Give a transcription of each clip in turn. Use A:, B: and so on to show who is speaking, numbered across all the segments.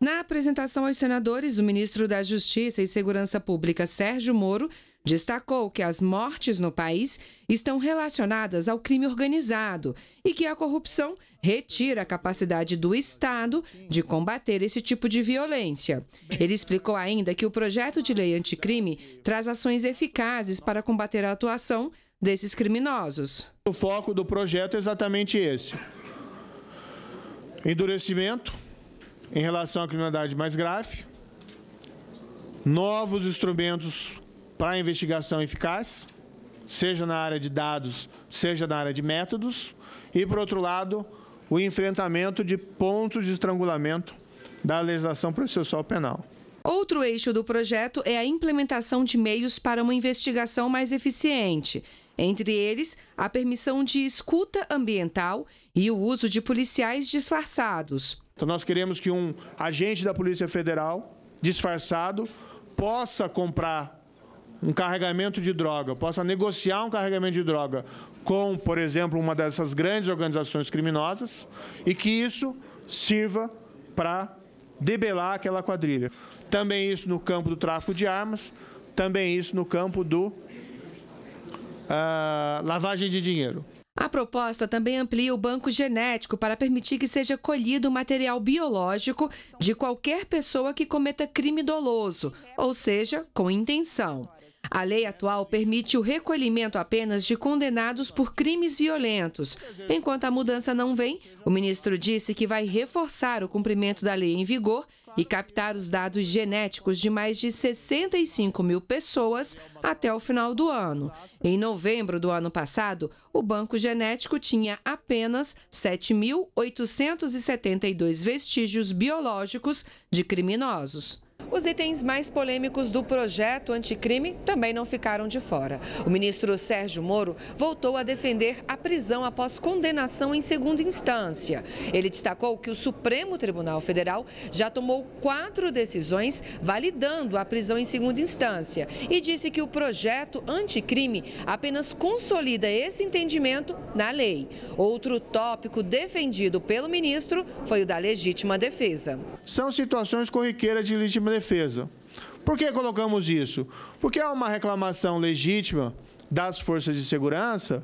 A: Na apresentação aos senadores, o ministro da Justiça e Segurança Pública, Sérgio Moro, destacou que as mortes no país estão relacionadas ao crime organizado e que a corrupção retira a capacidade do Estado de combater esse tipo de violência. Ele explicou ainda que o projeto de lei anticrime traz ações eficazes para combater a atuação desses criminosos. O foco do
B: projeto é exatamente esse: endurecimento em relação à criminalidade mais grave, novos instrumentos para investigação eficaz, seja na área de dados, seja na área de métodos, e, por outro lado, o enfrentamento de pontos de estrangulamento da legislação processual penal.
A: Outro eixo do projeto é a implementação de meios para uma investigação mais eficiente. Entre eles, a permissão de escuta ambiental e o uso de policiais disfarçados. Então nós queremos que um
B: agente da Polícia Federal, disfarçado, possa comprar um carregamento de droga, possa negociar um carregamento de droga com, por exemplo, uma dessas grandes organizações criminosas e que isso sirva para debelar aquela quadrilha. Também isso no campo do tráfico de armas, também isso no campo do uh, lavagem de dinheiro.
A: A proposta também amplia o banco genético para permitir que seja colhido material biológico de qualquer pessoa que cometa crime doloso, ou seja, com intenção. A lei atual permite o recolhimento apenas de condenados por crimes violentos. Enquanto a mudança não vem, o ministro disse que vai reforçar o cumprimento da lei em vigor e captar os dados genéticos de mais de 65 mil pessoas até o final do ano. Em novembro do ano passado, o banco genético tinha apenas 7.872 vestígios biológicos de criminosos. Os itens mais polêmicos do projeto anticrime também não ficaram de fora. O ministro Sérgio Moro voltou a defender a prisão após condenação em segunda instância. Ele destacou que o Supremo Tribunal Federal já tomou quatro decisões validando a prisão em segunda instância e disse que o projeto anticrime apenas consolida esse entendimento na lei. Outro tópico defendido pelo ministro foi o da legítima defesa.
B: São situações corriqueiras de legítima defesa defesa. Por que colocamos isso? Porque é uma reclamação legítima das forças de segurança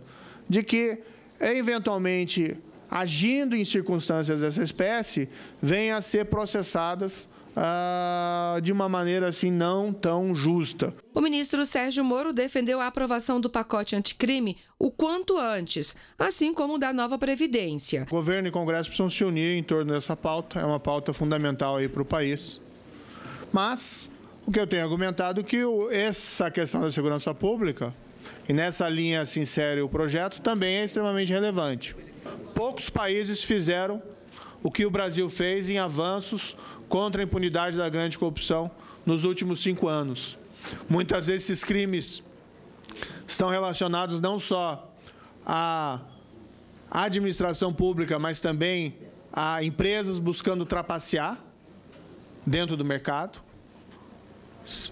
B: de que, eventualmente, agindo em circunstâncias dessa espécie, venham a ser processadas ah, de uma maneira assim não tão justa.
A: O ministro Sérgio Moro defendeu a aprovação do pacote anticrime o quanto antes, assim como da nova Previdência.
B: O governo e o Congresso precisam se unir em torno dessa pauta, é uma pauta fundamental aí para o país. Mas o que eu tenho argumentado é que essa questão da segurança pública, e nessa linha se assim, insere o projeto, também é extremamente relevante. Poucos países fizeram o que o Brasil fez em avanços contra a impunidade da grande corrupção nos últimos cinco anos. Muitas vezes esses crimes estão relacionados não só à administração pública, mas também a empresas buscando trapacear dentro do mercado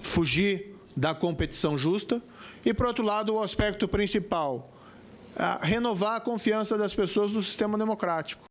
B: fugir da competição justa. E, por outro lado, o aspecto principal, a renovar a confiança das pessoas no sistema democrático.